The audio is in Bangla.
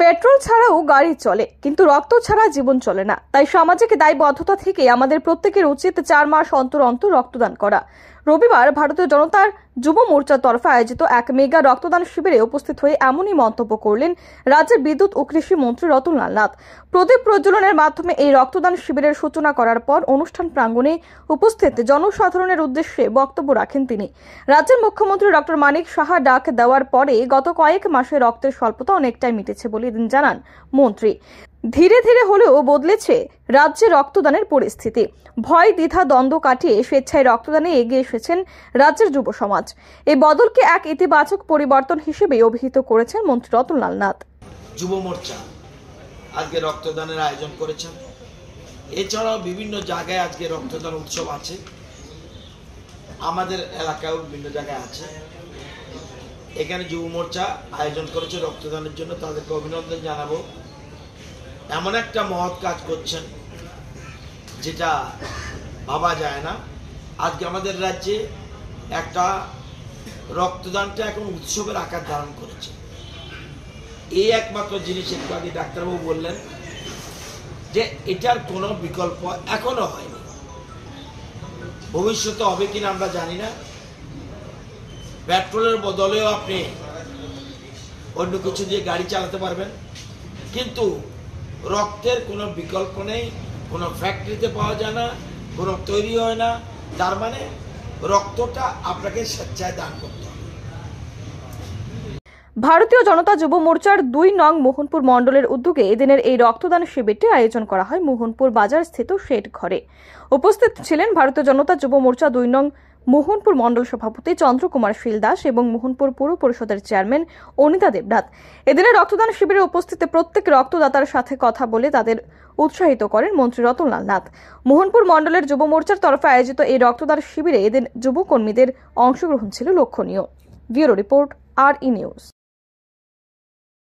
পেট্রোল ছাড়াও গাড়ি চলে কিন্তু রক্ত ছাড়া জীবন চলে না তাই সামাজিক দায়বদ্ধতা থেকে আমাদের প্রত্যেকের উচিত চার মাস অন্তর অন্তর রক্তদান করা রবিবার ভারতীয় জনতার যুব মোর্চার তরফে আয়োজিত এক মেগা রক্তদান শিবিরে উপস্থিত হয়ে এমনই মন্তব্য করলেন রাজ্যের বিদ্যুৎ ও কৃষি মন্ত্রী রতনলাল নাথ প্রদীপ প্রজ্বলনের মাধ্যমে এই রক্তদান শিবিরের সূচনা করার পর অনুষ্ঠান প্রাঙ্গণে উপস্থিত জনসাধারণের উদ্দেশ্যে বক্তব্য রাখেন তিনি রাজ্যের মুখ্যমন্ত্রী ডক্টর মানিক সাহা ডাক দেওয়ার পরে গত কয়েক মাসে রক্তের স্বল্পতা অনেকটাই মিটেছে বলে সেদিন জানান মন্ত্রী ধীরে ধীরে হলেও বদলেছে রাজ্যে রক্তদানের পরিস্থিতি ভয় দ্বিধা দ্বন্দ্ব কাটিয়ে স্বেচ্ছায় রক্তদানে এগিয়ে এসেছেন রাজ্যের যুব সমাজ এই বদলকে এক ইতিবাচক পরিবর্তন হিসেবে অভিহিত করেছেন মন্ত্রী রতনলাল নাথ যুব মোর্চা আজকে রক্তদানের আয়োজন করেছেন এছাড়াও বিভিন্ন জায়গায় আজকে রক্তদান উৎসব আছে আমাদের এলাকায় বিভিন্ন জায়গায় আছে এখানে যুব মোর্চা আয়োজন করেছে রক্তদানের জন্য তাদেরকে অভিনন্দন জানাবো এমন একটা মহৎ কাজ করছেন যেটা ভাবা যায় না আজকে আমাদের রাজ্যে একটা রক্তদানটা এখন উৎসবের আকার ধারণ করেছে এই একমাত্র জিনিস একটু আগে ডাক্তারবাবু বললেন যে এটার কোনো বিকল্প এখনো হয়নি ভবিষ্যতে হবে কিনা আমরা জানি না পেট্রোলের বদলেও আপনি অন্য কিছু দিয়ে গাড়ি চালাতে পারবেন কিন্তু রক্তের কোনো বিকল্প নেই কোনো ফ্যাক্টরিতে পাওয়া যায় না কোনো তৈরি হয় না তার মানে রক্তটা আপনাকে স্বেচ্ছায় দান করতে ভারতীয় জনতা যুব মোর্চার দুই নং মোহনপুর মণ্ডলের উদ্যোগে এদিনের এই রক্তদান শিবিরটি আয়োজন করা হয় মোহনপুর বাজার স্থিত শেড ঘরে উপস্থিত ছিলেন ভারতীয় জনতা যুব মোর্চা দুই নং মোহনপুর মণ্ডল সভাপতি চন্দ্রকুমার শীল দাস এবং মোহনপুর পুর পরিষদের চেয়ারম্যান অনিতা দেবনাথ এদিনের রক্তদান শিবিরে উপস্থিত প্রত্যেক রক্তদাতার সাথে কথা বলে তাদের উৎসাহিত করেন মন্ত্রী রতনলাল নাথ মোহনপুর মণ্ডলের যুব মোর্চার তরফে আয়োজিত এই রক্তদান শিবিরে এদিন যুবকর্মীদের অংশগ্রহণ ছিল লক্ষণীয় ব্যুরো রিপোর্ট আর ই নিউজ